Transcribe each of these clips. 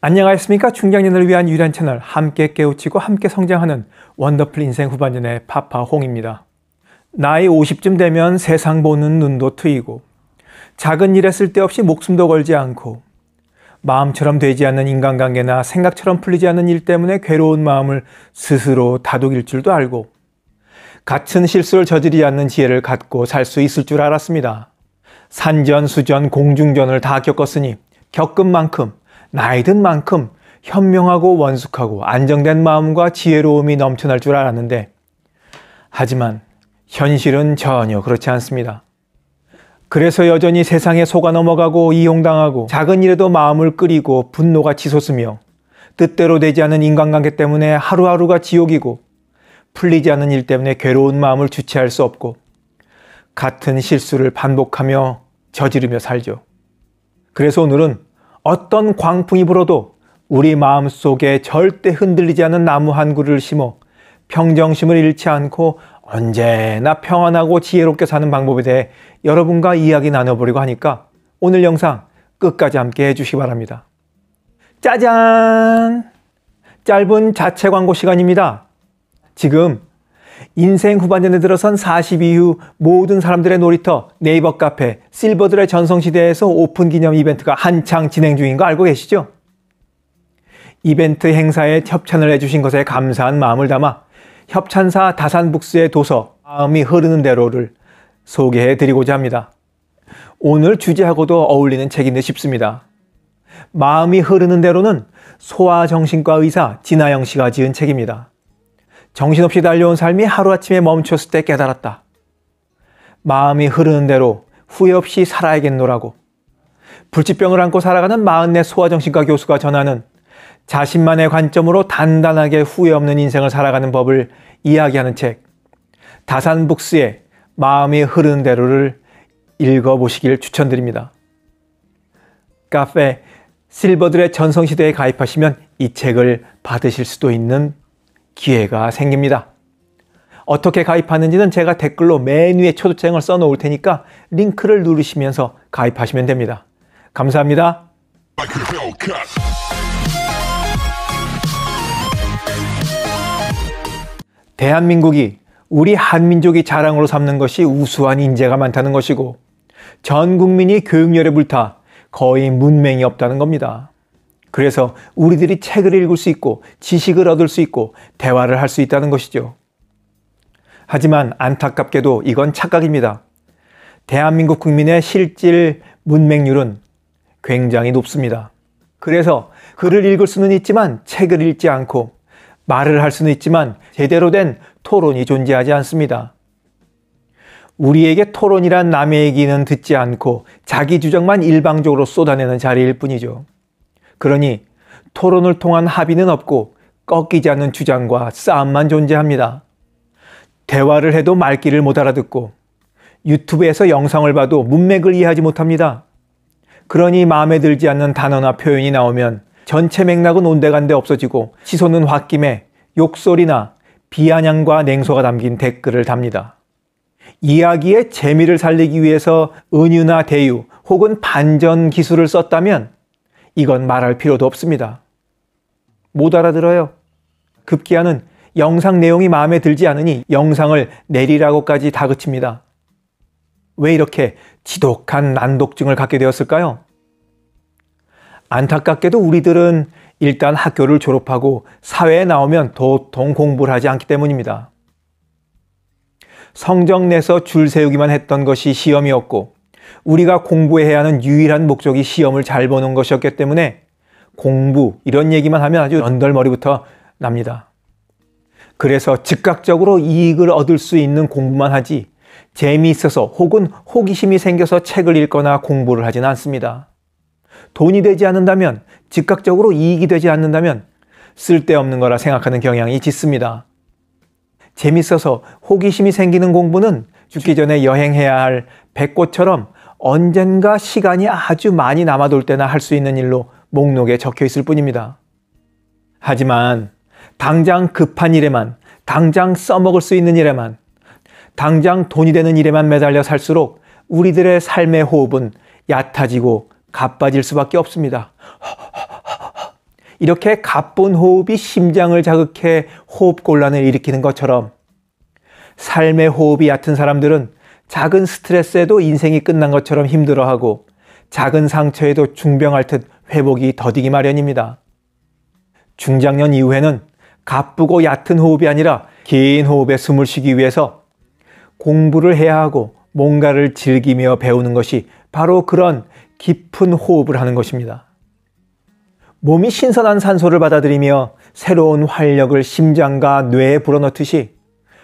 안녕하십니까 중장년을 위한 유일한 채널 함께 깨우치고 함께 성장하는 원더풀 인생 후반전의 파파홍입니다. 나이 50쯤 되면 세상 보는 눈도 트이고 작은 일에 쓸데없이 목숨도 걸지 않고 마음처럼 되지 않는 인간관계나 생각처럼 풀리지 않는 일 때문에 괴로운 마음을 스스로 다독일 줄도 알고 같은 실수를 저지르지 않는 지혜를 갖고 살 수 있을 줄 알았습니다. 산전, 수전, 공중전을 다 겪었으니 겪은 만큼 나이 든 만큼 현명하고 원숙하고 안정된 마음과 지혜로움이 넘쳐날 줄 알았는데, 하지만 현실은 전혀 그렇지 않습니다. 그래서 여전히 세상에 속아 넘어가고 이용당하고 작은 일에도 마음을 끓이고 분노가 치솟으며 뜻대로 되지 않은 인간관계 때문에 하루하루가 지옥이고 풀리지 않은 일 때문에 괴로운 마음을 주체할 수 없고 같은 실수를 반복하며 저지르며 살죠. 그래서 오늘은 어떤 광풍이 불어도 우리 마음 속에 절대 흔들리지 않는 나무 한 그루를 심어 평정심을 잃지 않고 언제나 평안하고 지혜롭게 사는 방법에 대해 여러분과 이야기 나눠보려고 하니까 오늘 영상 끝까지 함께 해주시기 바랍니다. 짜잔! 짧은 자체 광고 시간입니다. 지금 인생 후반전에 들어선 4 2 이후 모든 사람들의 놀이터, 네이버 카페, 실버들의 전성시대에서 오픈 기념 이벤트가 한창 진행 중인 거 알고 계시죠? 이벤트 행사에 협찬을 해주신 것에 감사한 마음을 담아 협찬사 다산북스의 도서 마음이 흐르는 대로를 소개해 드리고자 합니다. 오늘 주제하고도 어울리는 책인데 싶습니다. 마음이 흐르는 대로는 소아정신과 의사 진아영 씨가 지은 책입니다. 정신없이 달려온 삶이 하루아침에 멈췄을 때 깨달았다. 마음이 흐르는 대로 후회 없이 살아야겠노라고. 불치병을 안고 살아가는 마흔네 소아정신과 교수가 전하는 자신만의 관점으로 단단하게 후회 없는 인생을 살아가는 법을 이야기하는 책, 다산북스의 마음이 흐르는 대로를 읽어보시길 추천드립니다. 카페 실버들의 전성시대에 가입하시면 이 책을 받으실 수도 있는 기회가 생깁니다. 어떻게 가입하는지는 제가 댓글로 맨 위에 초대장을 써 놓을 테니까 링크를 누르시면서 가입하시면 됩니다. 감사합니다. 대한민국이 우리 한민족이 자랑으로 삼는 것이 우수한 인재가 많다는 것이고 전 국민이 교육열에 불타 거의 문맹이 없다는 겁니다. 그래서 우리들이 책을 읽을 수 있고 지식을 얻을 수 있고 대화를 할 수 있다는 것이죠. 하지만 안타깝게도 이건 착각입니다. 대한민국 국민의 실질 문맹률은 굉장히 높습니다. 그래서 글을 읽을 수는 있지만 책을 읽지 않고 말을 할 수는 있지만 제대로 된 토론이 존재하지 않습니다. 우리에게 토론이란 남의 얘기는 듣지 않고 자기 주장만 일방적으로 쏟아내는 자리일 뿐이죠. 그러니 토론을 통한 합의는 없고 꺾이지 않는 주장과 싸움만 존재합니다. 대화를 해도 말귀를 못 알아듣고 유튜브에서 영상을 봐도 문맥을 이해하지 못합니다. 그러니 마음에 들지 않는 단어나 표현이 나오면 전체 맥락은 온데간데 없어지고 시선은 홧김에 욕설이나 비아냥과 냉소가 담긴 댓글을 답니다. 이야기의 재미를 살리기 위해서 은유나 대유 혹은 반전 기술을 썼다면 이건 말할 필요도 없습니다. 못 알아들어요. 급기야는 영상 내용이 마음에 들지 않으니 영상을 내리라고까지 다그칩니다. 왜 이렇게 지독한 난독증을 갖게 되었을까요? 안타깝게도 우리들은 일단 학교를 졸업하고 사회에 나오면 도통 공부를 하지 않기 때문입니다. 성적 내서 줄 세우기만 했던 것이 시험이었고 우리가 공부해야 하는 유일한 목적이 시험을 잘 보는 것이었기 때문에 공부 이런 얘기만 하면 아주 연덜머리부터 납니다. 그래서 즉각적으로 이익을 얻을 수 있는 공부만 하지 재미있어서 혹은 호기심이 생겨서 책을 읽거나 공부를 하진 않습니다. 돈이 되지 않는다면 즉각적으로 이익이 되지 않는다면 쓸데없는 거라 생각하는 경향이 짙습니다. 재미있어서 호기심이 생기는 공부는 죽기 전에 여행해야 할 백꽃처럼 언젠가 시간이 아주 많이 남아돌 때나 할 수 있는 일로 목록에 적혀 있을 뿐입니다. 하지만 당장 급한 일에만, 당장 써먹을 수 있는 일에만, 당장 돈이 되는 일에만 매달려 살수록 우리들의 삶의 호흡은 얕아지고 가빠질 수밖에 없습니다. 이렇게 가쁜 호흡이 심장을 자극해 호흡곤란을 일으키는 것처럼 삶의 호흡이 얕은 사람들은 작은 스트레스에도 인생이 끝난 것처럼 힘들어하고 작은 상처에도 중병할 듯 회복이 더디기 마련입니다. 중장년 이후에는 가쁘고 얕은 호흡이 아니라 긴 호흡에 숨을 쉬기 위해서 공부를 해야 하고 뭔가를 즐기며 배우는 것이 바로 그런 깊은 호흡을 하는 것입니다. 몸이 신선한 산소를 받아들이며 새로운 활력을 심장과 뇌에 불어넣듯이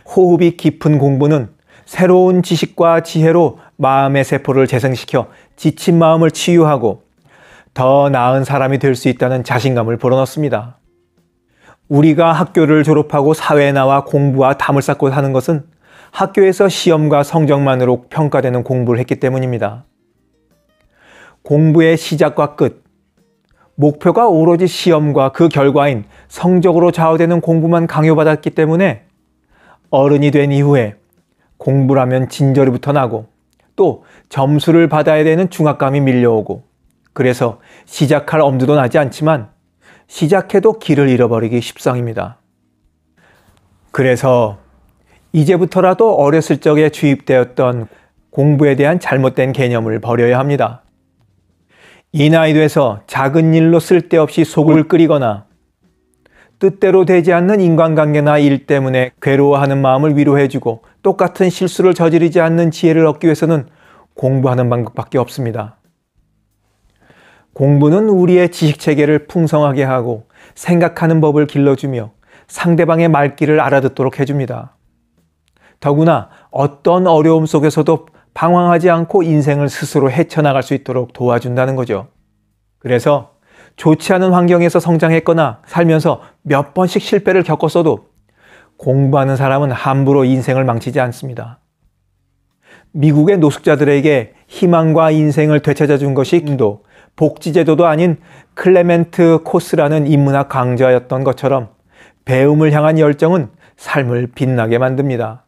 호흡이 깊은 공부는 새로운 지식과 지혜로 마음의 세포를 재생시켜 지친 마음을 치유하고 더 나은 사람이 될 수 있다는 자신감을 불어넣습니다. 우리가 학교를 졸업하고 사회에 나와 공부와 담을 쌓고 사는 것은 학교에서 시험과 성적만으로 평가되는 공부를 했기 때문입니다. 공부의 시작과 끝, 목표가 오로지 시험과 그 결과인 성적으로 좌우되는 공부만 강요받았기 때문에 어른이 된 이후에 공부라면 진저리부터 나고 또 점수를 받아야 되는 중압감이 밀려오고 그래서 시작할 엄두도 나지 않지만 시작해도 길을 잃어버리기 십상입니다. 그래서 이제부터라도 어렸을 적에 주입되었던 공부에 대한 잘못된 개념을 버려야 합니다. 이 나이 돼서 작은 일로 쓸데없이 속을 끓이거나 뜻대로 되지 않는 인간관계나 일 때문에 괴로워하는 마음을 위로해주고 똑같은 실수를 저지르지 않는 지혜를 얻기 위해서는 공부하는 방법밖에 없습니다. 공부는 우리의 지식 체계를 풍성하게 하고 생각하는 법을 길러주며 상대방의 말귀를 알아듣도록 해줍니다. 더구나 어떤 어려움 속에서도 방황하지 않고 인생을 스스로 헤쳐나갈 수 있도록 도와준다는 거죠. 그래서 좋지 않은 환경에서 성장했거나 살면서 몇 번씩 실패를 겪었어도 공부하는 사람은 함부로 인생을 망치지 않습니다. 미국의 노숙자들에게 희망과 인생을 되찾아 준 것이 인도, 복지제도도 아닌 클레멘트 코스라는 인문학 강좌였던 것처럼 배움을 향한 열정은 삶을 빛나게 만듭니다.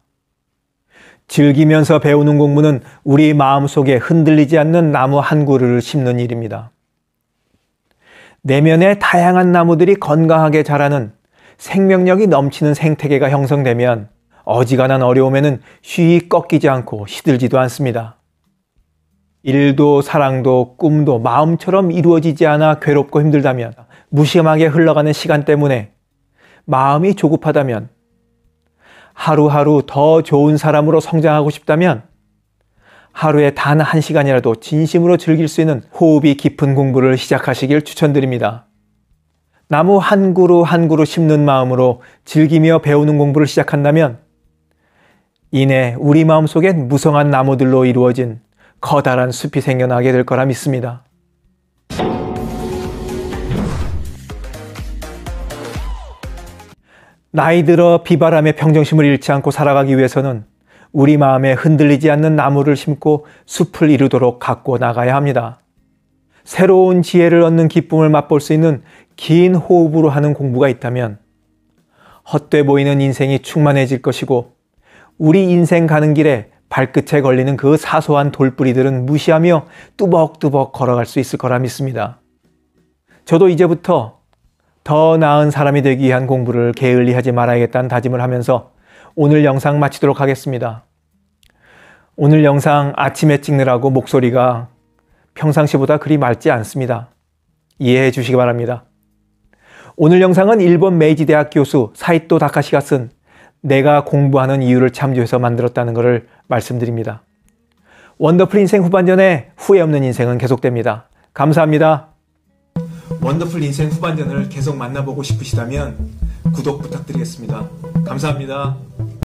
즐기면서 배우는 공부는 우리 마음속에 흔들리지 않는 나무 한 그루를 심는 일입니다. 내면의 다양한 나무들이 건강하게 자라는 생명력이 넘치는 생태계가 형성되면 어지간한 어려움에는 쉬이 꺾이지 않고 시들지도 않습니다. 일도 사랑도 꿈도 마음처럼 이루어지지 않아 괴롭고 힘들다면 무심하게 흘러가는 시간 때문에 마음이 조급하다면 하루하루 더 좋은 사람으로 성장하고 싶다면 하루에 단 한 시간이라도 진심으로 즐길 수 있는 호흡이 깊은 공부를 시작하시길 추천드립니다. 나무 한 그루 한 그루 심는 마음으로 즐기며 배우는 공부를 시작한다면 이내 우리 마음속엔 무성한 나무들로 이루어진 커다란 숲이 생겨나게 될 거라 믿습니다. 나이 들어 비바람에 평정심을 잃지 않고 살아가기 위해서는 우리 마음에 흔들리지 않는 나무를 심고 숲을 이루도록 갖고 나가야 합니다. 새로운 지혜를 얻는 기쁨을 맛볼 수 있는 긴 호흡으로 하는 공부가 있다면 헛돼 보이는 인생이 충만해질 것이고 우리 인생 가는 길에 발끝에 걸리는 그 사소한 돌뿌리들은 무시하며 뚜벅뚜벅 걸어갈 수 있을 거라 믿습니다. 저도 이제부터 더 나은 사람이 되기 위한 공부를 게을리 하지 말아야겠다는 다짐을 하면서 오늘 영상 마치도록 하겠습니다. 오늘 영상 아침에 찍느라고 목소리가 평상시보다 그리 맑지 않습니다. 이해해 주시기 바랍니다. 오늘 영상은 일본 메이지 대학 교수 사이토 다카시가 쓴 내가 공부하는 이유를 참조해서 만들었다는 것을 말씀드립니다. 원더풀 인생 후반전에 후회 없는 인생은 계속됩니다. 감사합니다. 원더풀 인생 후반전을 계속 만나보고 싶으시다면 구독 부탁드리겠습니다. 감사합니다.